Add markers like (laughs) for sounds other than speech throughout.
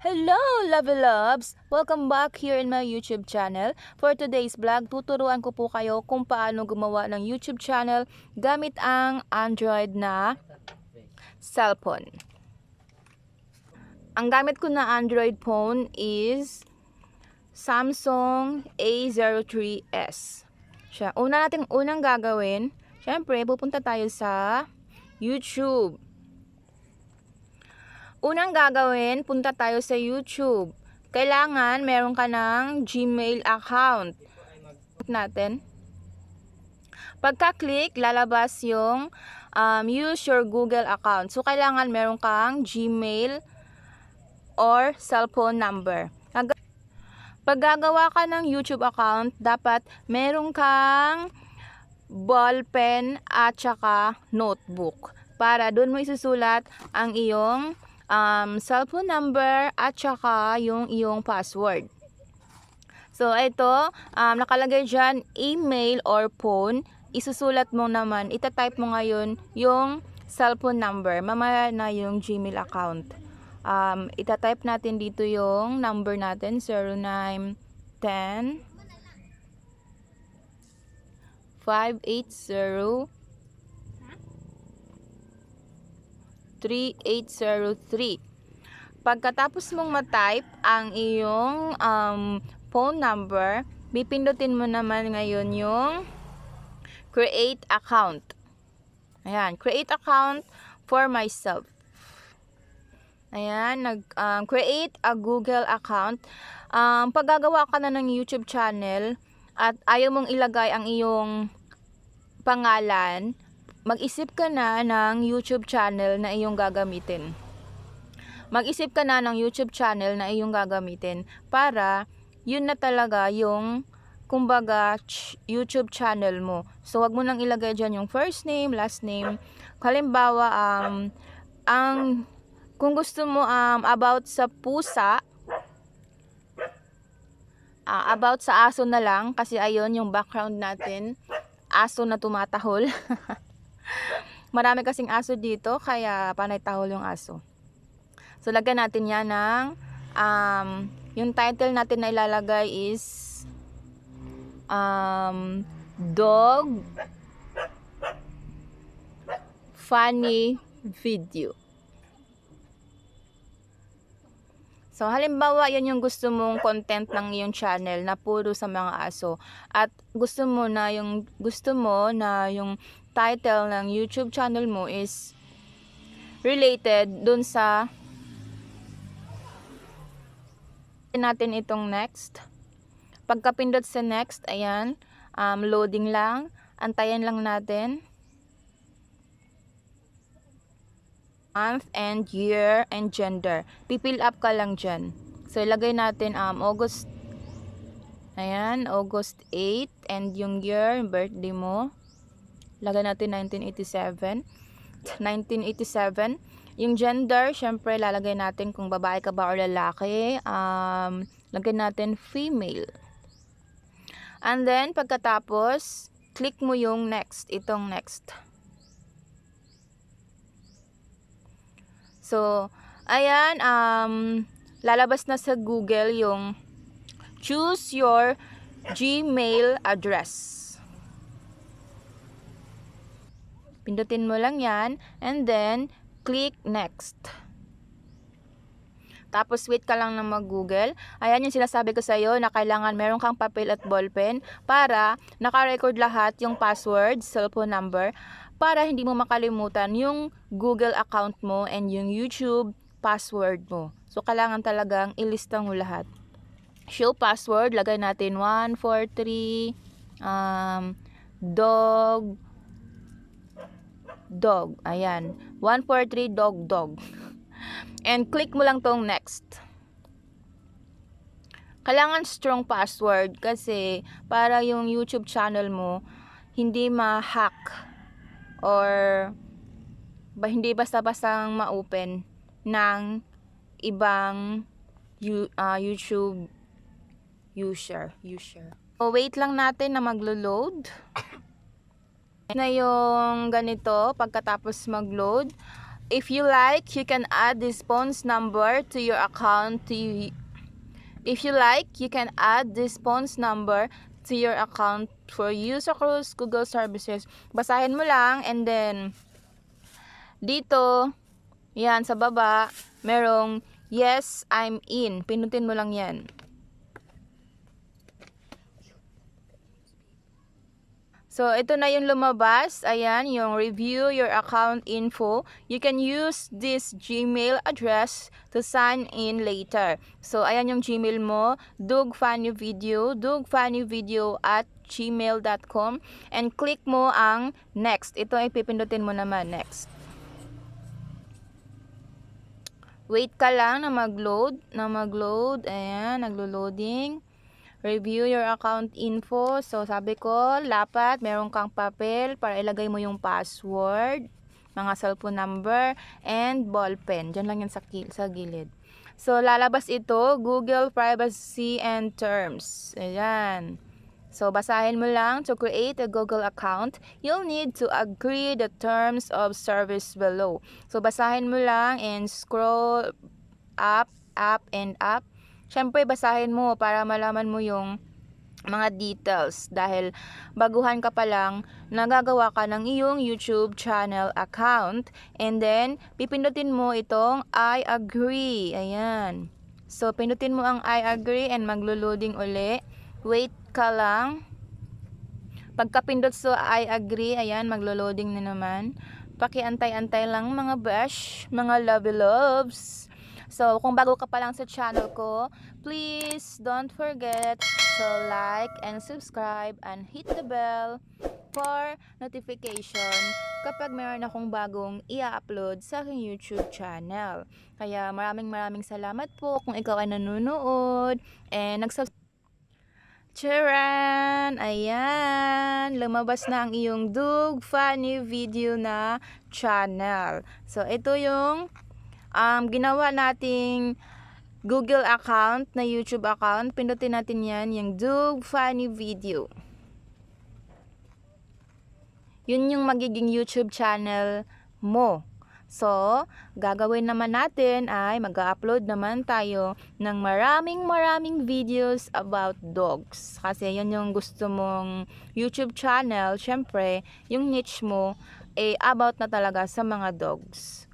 Hello, lovey loves! Welcome back here in my YouTube channel. For today's vlog, tuturuan ko po kayo kung paano gumawa ng YouTube channel gamit ang Android na cellphone. Ang gamit ko na Android phone is Samsung A03s. Siya. Una nating unang gagawin, syempre pupunta tayo sa YouTube. Unang gagawin, punta tayo sa YouTube. Kailangan meron ka ng Gmail account natin. Pagka-click, lalabas yung um, use your Google account. So, kailangan meron kang Gmail or cellphone number. Pag gagawa ka ng YouTube account, dapat meron kang ballpen at saka notebook para doon mo isusulat ang iyong um, cellphone number at saka yung iyong password. So, ito, um, nakalagay dyan, email or phone. Isusulat mo naman, itatype mo ngayon yung cellphone number. Mamaya na yung Gmail account. Um, itatype natin dito yung number natin, 0910 580 3803. Pagkatapos mong matype ang iyong um, phone number, pipindutin mo naman ngayon yung create account. Ayan, create account for myself. Ayan, nag um, create a Google account. Um, pag ka na ng YouTube channel at ayaw mong ilagay ang iyong pangalan, mag-isip ka na ng YouTube channel na iyong gagamitin. Mag-isip ka na ng YouTube channel na iyong gagamitin para yun na talaga yung kumbaga ch- YouTube channel mo. So wag mo nang ilagay diyan yung first name, last name. Halimbawa um ang kung gusto mo um about sa pusa uh, about sa aso na lang kasi ayon yung background natin aso na tumatahol. (laughs) (laughs) Marami kasing aso dito, kaya panay tawol yung aso. So, lagyan natin yan ng, um, yung title natin na ilalagay is, um, dog funny video. So, halimbawa, yan yung gusto mong content ng iyong channel na puro sa mga aso. At gusto mo na yung, gusto mo na yung title ng YouTube channel mo is related dun sa natin itong next pagkapindot sa next ayan um, loading lang antayan lang natin month and year and gender pipil up ka lang dyan so ilagay natin um, August ayan August 8 and yung year birthday mo Lagay natin 1987. 1987. Yung gender, syempre lalagay natin kung babae ka ba o lalaki. Um, lagay natin female. And then, pagkatapos, click mo yung next. Itong next. So, ayan, um, lalabas na sa Google yung choose your Gmail address. Pindutin mo lang yan and then click next. Tapos wait ka lang ng mag-google. Ayan yung sinasabi ko sa iyo na kailangan meron kang papel at ballpen para naka-record lahat yung password, cellphone number, para hindi mo makalimutan yung Google account mo and yung YouTube password mo. So, kailangan talagang ilista mo lahat. Show password, lagay natin 143, um, dog, dog. Ayan. 143 dog dog. And click mo lang tong next. Kailangan strong password kasi para yung YouTube channel mo hindi ma-hack or ba hindi basta-basta ma-open ng ibang uh, YouTube user user. O oh, wait lang natin na maglo-load na yung ganito pagkatapos mag-load. If you like, you can add this phone's number to your account. To If you like, you can add this phone's number to your account for use across Google services. Basahin mo lang and then dito, yan sa baba, merong yes, I'm in. Pinutin mo lang yan. So, ito na yung lumabas. Ayan, yung review your account info. You can use this Gmail address to sign in later. So, ayan yung Gmail mo. Doug Fanny at gmail.com and click mo ang next. Ito ay pipindutin mo naman next. Wait ka lang na mag-load, na mag-load. Ayan, naglo-loading. Review your account info. So, sabi ko, dapat meron kang papel para ilagay mo yung password, mga cellphone number, and ballpen. Diyan lang yan sa, sa gilid. So, lalabas ito, Google Privacy and Terms. Ayan. So, basahin mo lang, to create a Google account, you'll need to agree the terms of service below. So, basahin mo lang and scroll up, up, and up syempre basahin mo para malaman mo yung mga details dahil baguhan ka pa lang nagagawa ka ng iyong YouTube channel account and then pipindutin mo itong I agree ayan so pindutin mo ang I agree and maglo-loading uli wait ka lang pagkapindot so I agree ayan maglo-loading na naman pakiantay-antay lang mga bash mga lovey loves So, kung bago ka pa lang sa channel ko, please don't forget to like and subscribe and hit the bell for notification kapag meron akong bagong i-upload sa aking YouTube channel. Kaya maraming maraming salamat po kung ikaw ay nanonood and nagsubscribe. Charan! Ayan! Lumabas na ang iyong Dug Funny Video na channel. So, ito yung um, ginawa nating Google account na YouTube account, pindutin natin yan, yung Doug Funny Video. Yun yung magiging YouTube channel mo. So, gagawin naman natin ay mag-upload naman tayo ng maraming maraming videos about dogs. Kasi yun yung gusto mong YouTube channel. syempre, yung niche mo ay about na talaga sa mga dogs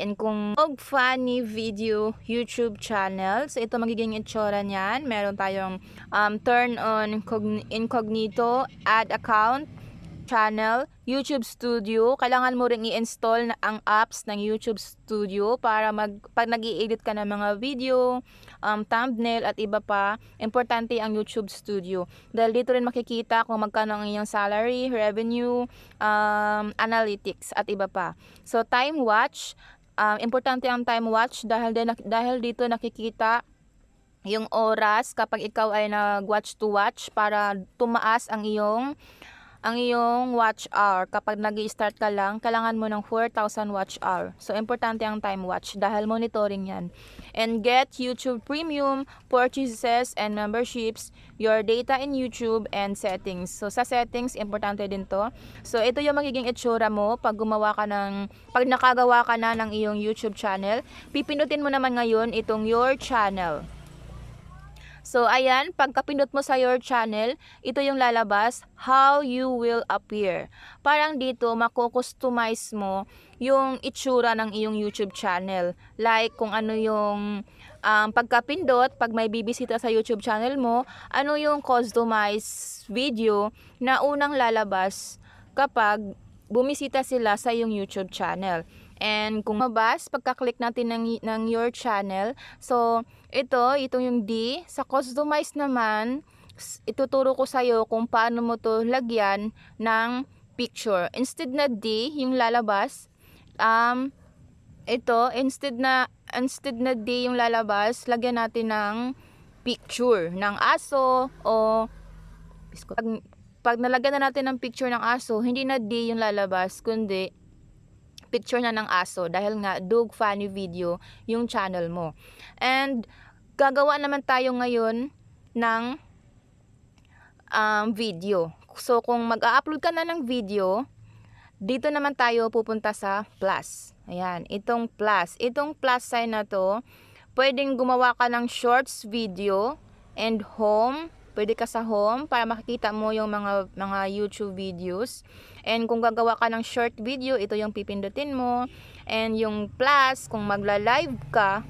and kung mag funny video YouTube channel. So ito magiging itsura niyan. Meron tayong um, turn on incognito, ad account, channel, YouTube Studio. Kailangan mo ring i-install na ang apps ng YouTube Studio para mag, pag nag edit ka ng mga video, um, thumbnail at iba pa, importante ang YouTube Studio. Dahil dito rin makikita kung magkano ang iyong salary, revenue, um, analytics at iba pa. So time watch, um, importante ang time watch dahil, din, dahil dito nakikita yung oras kapag ikaw ay nag-watch to watch para tumaas ang iyong ang iyong watch hour. Kapag nag start ka lang, kailangan mo ng 4,000 watch hour. So, importante ang time watch dahil monitoring yan. And get YouTube Premium, purchases and memberships, your data in YouTube, and settings. So, sa settings, importante din to. So, ito yung magiging itsura mo pag gumawa ka ng, pag nakagawa ka na ng iyong YouTube channel. Pipindutin mo naman ngayon itong your channel. So, ayan, pagkapindot mo sa your channel, ito yung lalabas, how you will appear. Parang dito, makukustomize mo yung itsura ng iyong YouTube channel. Like, kung ano yung um, pagkapindot, pag may bibisita sa YouTube channel mo, ano yung customized video na unang lalabas kapag bumisita sila sa iyong YouTube channel. And kung mabas, pagka-click natin ng, ng your channel, so ito, itong yung D. Sa customize naman, ituturo ko sa'yo kung paano mo to lagyan ng picture. Instead na D, yung lalabas, um, ito, instead na, instead na D yung lalabas, lagyan natin ng picture ng aso o pag, pag nalagyan na natin ng picture ng aso, hindi na D yung lalabas, kundi picture na ng aso dahil nga dog funny video yung channel mo. And gagawa naman tayo ngayon ng um, video. So kung mag-upload ka na ng video, dito naman tayo pupunta sa plus. Ayan, itong plus. Itong plus sign na to, pwedeng gumawa ka ng shorts video and home Pwede ka sa home para makikita mo yung mga mga YouTube videos. And kung gagawa ka ng short video, ito yung pipindutin mo. And yung plus, kung magla-live ka,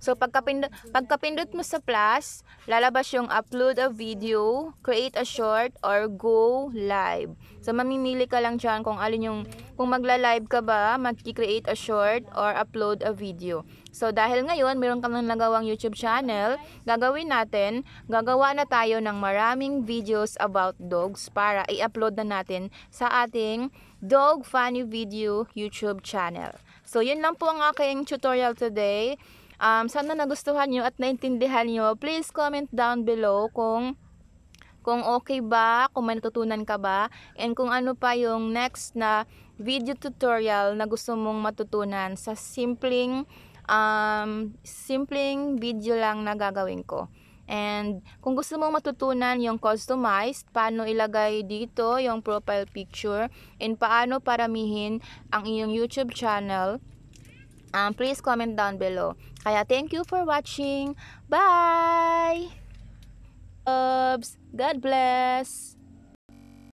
So, pagkapindot, pagkapindot mo sa plus, lalabas yung upload a video, create a short, or go live. So, mamimili ka lang dyan kung alin yung, kung magla-live ka ba, mag-create a short, or upload a video. So, dahil ngayon, meron ka nang nagawang YouTube channel, gagawin natin, gagawa na tayo ng maraming videos about dogs para i-upload na natin sa ating Dog Funny Video YouTube channel. So, yun lang po ang aking tutorial today. Um, sana nagustuhan nyo at naintindihan nyo. Please comment down below kung kung okay ba, kung may natutunan ka ba, and kung ano pa yung next na video tutorial na gusto mong matutunan sa simpleng um, simpleng video lang na gagawin ko. And kung gusto mong matutunan yung customized, paano ilagay dito yung profile picture and paano paramihin ang iyong YouTube channel, um, please comment down below. Kaya thank you for watching. Bye! Loves! God bless!